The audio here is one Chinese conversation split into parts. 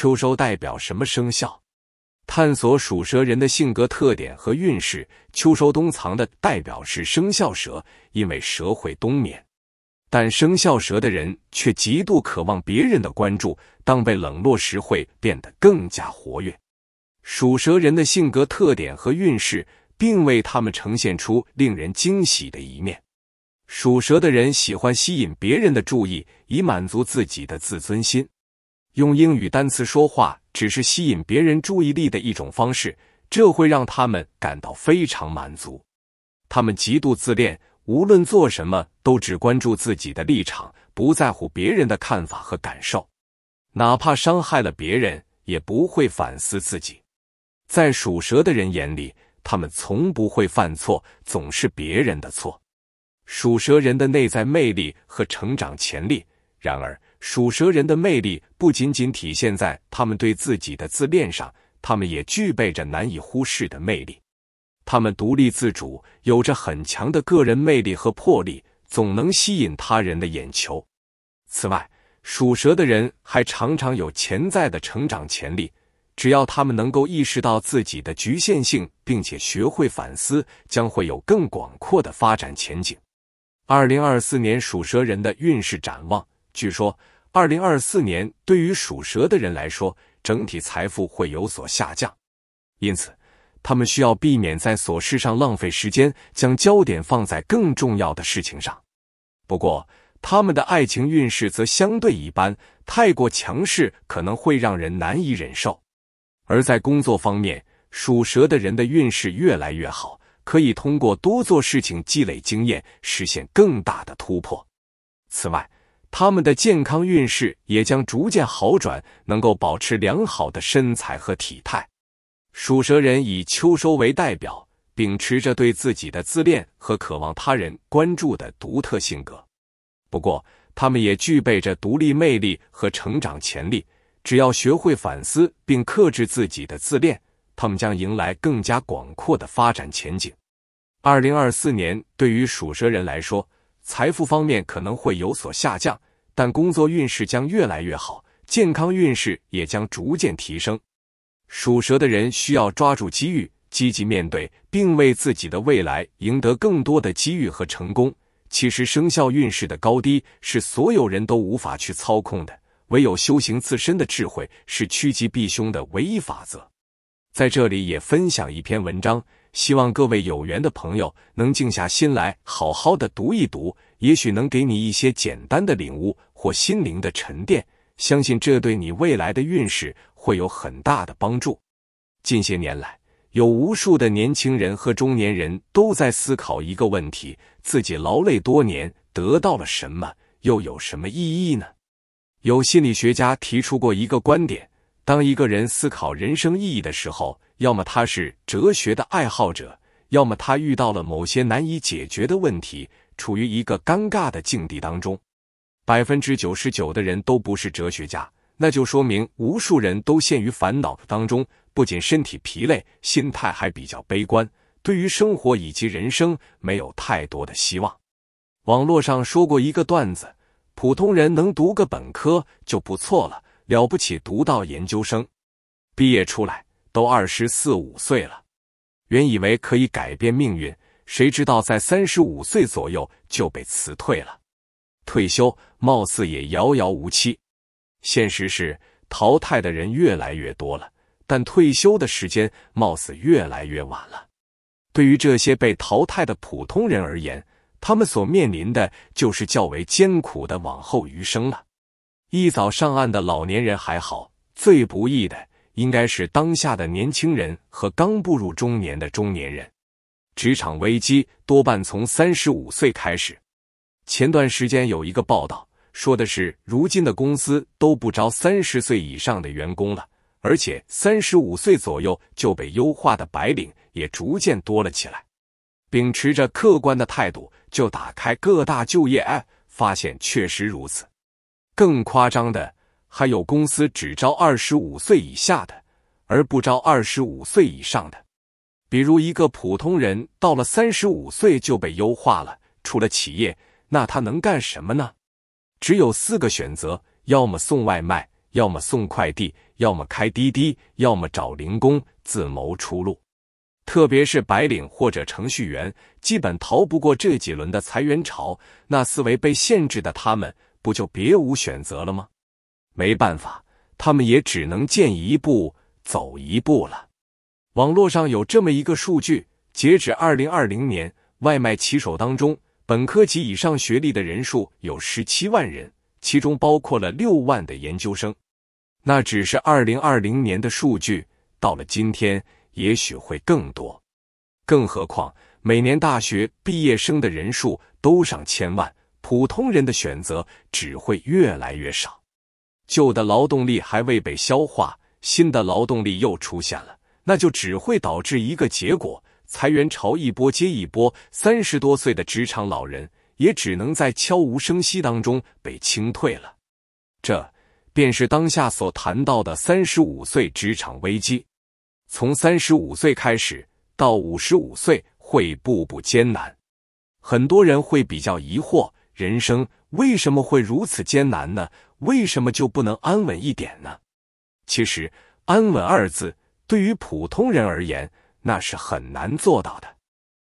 秋收代表什么生肖？探索属蛇人的性格特点和运势。秋收冬藏的代表是生肖蛇，因为蛇会冬眠。但生肖蛇的人却极度渴望别人的关注，当被冷落时会变得更加活跃。属蛇人的性格特点和运势，并为他们呈现出令人惊喜的一面。属蛇的人喜欢吸引别人的注意，以满足自己的自尊心。用英语单词说话只是吸引别人注意力的一种方式，这会让他们感到非常满足。他们极度自恋，无论做什么都只关注自己的立场，不在乎别人的看法和感受，哪怕伤害了别人也不会反思自己。在属蛇的人眼里，他们从不会犯错，总是别人的错。属蛇人的内在魅力和成长潜力，然而。属蛇人的魅力不仅仅体现在他们对自己的自恋上，他们也具备着难以忽视的魅力。他们独立自主，有着很强的个人魅力和魄力，总能吸引他人的眼球。此外，属蛇的人还常常有潜在的成长潜力，只要他们能够意识到自己的局限性，并且学会反思，将会有更广阔的发展前景。二零二四年属蛇人的运势展望。据说，二零二四年对于属蛇的人来说，整体财富会有所下降，因此他们需要避免在琐事上浪费时间，将焦点放在更重要的事情上。不过，他们的爱情运势则相对一般，太过强势可能会让人难以忍受。而在工作方面，属蛇的人的运势越来越好，可以通过多做事情积累经验，实现更大的突破。此外，他们的健康运势也将逐渐好转，能够保持良好的身材和体态。属蛇人以秋收为代表，秉持着对自己的自恋和渴望他人关注的独特性格。不过，他们也具备着独立魅力和成长潜力。只要学会反思并克制自己的自恋，他们将迎来更加广阔的发展前景。二零二四年对于属蛇人来说，财富方面可能会有所下降，但工作运势将越来越好，健康运势也将逐渐提升。属蛇的人需要抓住机遇，积极面对，并为自己的未来赢得更多的机遇和成功。其实，生肖运势的高低是所有人都无法去操控的，唯有修行自身的智慧是趋吉避凶的唯一法则。在这里也分享一篇文章。希望各位有缘的朋友能静下心来，好好的读一读，也许能给你一些简单的领悟或心灵的沉淀。相信这对你未来的运势会有很大的帮助。近些年来，有无数的年轻人和中年人都在思考一个问题：自己劳累多年得到了什么，又有什么意义呢？有心理学家提出过一个观点。当一个人思考人生意义的时候，要么他是哲学的爱好者，要么他遇到了某些难以解决的问题，处于一个尴尬的境地当中。百分之九十九的人都不是哲学家，那就说明无数人都陷于烦恼当中，不仅身体疲累，心态还比较悲观，对于生活以及人生没有太多的希望。网络上说过一个段子：普通人能读个本科就不错了。了不起，读到研究生，毕业出来都二十四五岁了，原以为可以改变命运，谁知道在三十五岁左右就被辞退了，退休貌似也遥遥无期。现实是，淘汰的人越来越多了，但退休的时间貌似越来越晚了。对于这些被淘汰的普通人而言，他们所面临的就是较为艰苦的往后余生了。一早上岸的老年人还好，最不易的应该是当下的年轻人和刚步入中年的中年人。职场危机多半从三十五岁开始。前段时间有一个报道说的是，如今的公司都不招三十岁以上的员工了，而且三十五岁左右就被优化的白领也逐渐多了起来。秉持着客观的态度，就打开各大就业 App，发现确实如此。更夸张的还有，公司只招二十五岁以下的，而不招二十五岁以上的。比如一个普通人到了三十五岁就被优化了，除了企业，那他能干什么呢？只有四个选择：要么送外卖，要么送快递，要么开滴滴，要么找零工自谋出路。特别是白领或者程序员，基本逃不过这几轮的裁员潮。那思维被限制的他们。不就别无选择了吗？没办法，他们也只能见一步走一步了。网络上有这么一个数据：截止二零二零年，外卖骑手当中本科及以上学历的人数有十七万人，其中包括了六万的研究生。那只是二零二零年的数据，到了今天也许会更多。更何况，每年大学毕业生的人数都上千万。普通人的选择只会越来越少，旧的劳动力还未被消化，新的劳动力又出现了，那就只会导致一个结果：裁员潮一波接一波。三十多岁的职场老人也只能在悄无声息当中被清退了。这便是当下所谈到的三十五岁职场危机。从三十五岁开始到五十五岁，会步步艰难。很多人会比较疑惑。人生为什么会如此艰难呢？为什么就不能安稳一点呢？其实“安稳”二字对于普通人而言，那是很难做到的。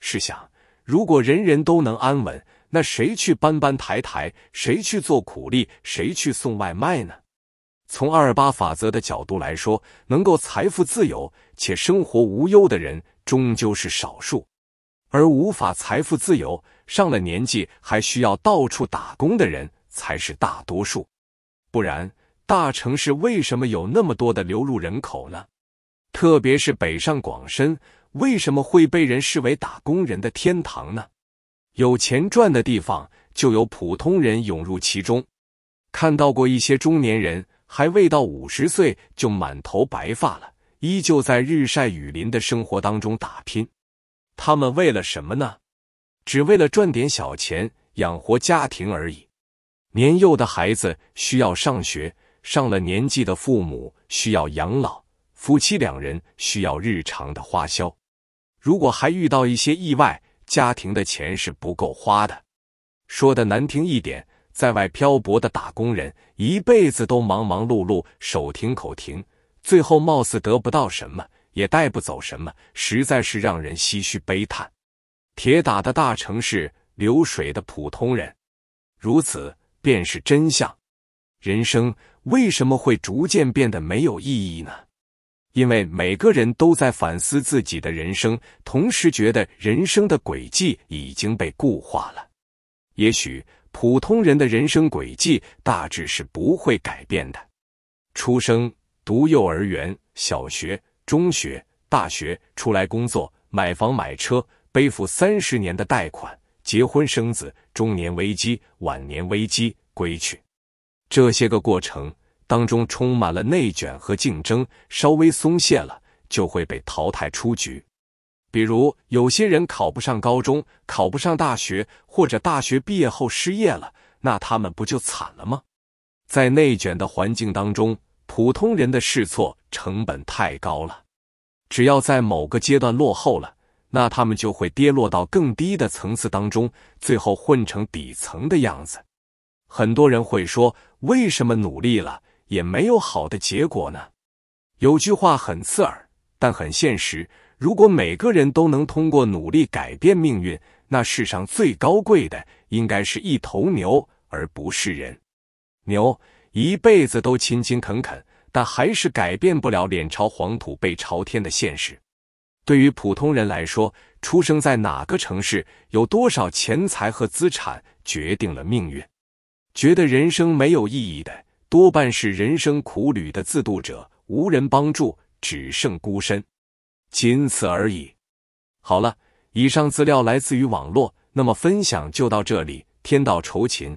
试想，如果人人都能安稳，那谁去搬搬抬抬，谁去做苦力，谁去送外卖呢？从二八法则的角度来说，能够财富自由且生活无忧的人，终究是少数。而无法财富自由，上了年纪还需要到处打工的人才是大多数。不然，大城市为什么有那么多的流入人口呢？特别是北上广深，为什么会被人视为打工人的天堂呢？有钱赚的地方，就有普通人涌入其中。看到过一些中年人，还未到五十岁就满头白发了，依旧在日晒雨淋的生活当中打拼。他们为了什么呢？只为了赚点小钱，养活家庭而已。年幼的孩子需要上学，上了年纪的父母需要养老，夫妻两人需要日常的花销。如果还遇到一些意外，家庭的钱是不够花的。说的难听一点，在外漂泊的打工人，一辈子都忙忙碌碌，手停口停，最后貌似得不到什么。也带不走什么，实在是让人唏嘘悲叹。铁打的大城市，流水的普通人，如此便是真相。人生为什么会逐渐变得没有意义呢？因为每个人都在反思自己的人生，同时觉得人生的轨迹已经被固化了。也许普通人的人生轨迹大致是不会改变的：出生、读幼儿园、小学。中学、大学出来工作，买房、买车，背负三十年的贷款，结婚生子，中年危机、晚年危机，归去。这些个过程当中充满了内卷和竞争，稍微松懈了就会被淘汰出局。比如有些人考不上高中，考不上大学，或者大学毕业后失业了，那他们不就惨了吗？在内卷的环境当中。普通人的试错成本太高了，只要在某个阶段落后了，那他们就会跌落到更低的层次当中，最后混成底层的样子。很多人会说，为什么努力了也没有好的结果呢？有句话很刺耳，但很现实：如果每个人都能通过努力改变命运，那世上最高贵的应该是一头牛，而不是人。牛。一辈子都勤勤恳恳，但还是改变不了脸朝黄土背朝天的现实。对于普通人来说，出生在哪个城市，有多少钱财和资产，决定了命运。觉得人生没有意义的，多半是人生苦旅的自渡者，无人帮助，只剩孤身，仅此而已。好了，以上资料来自于网络，那么分享就到这里。天道酬勤。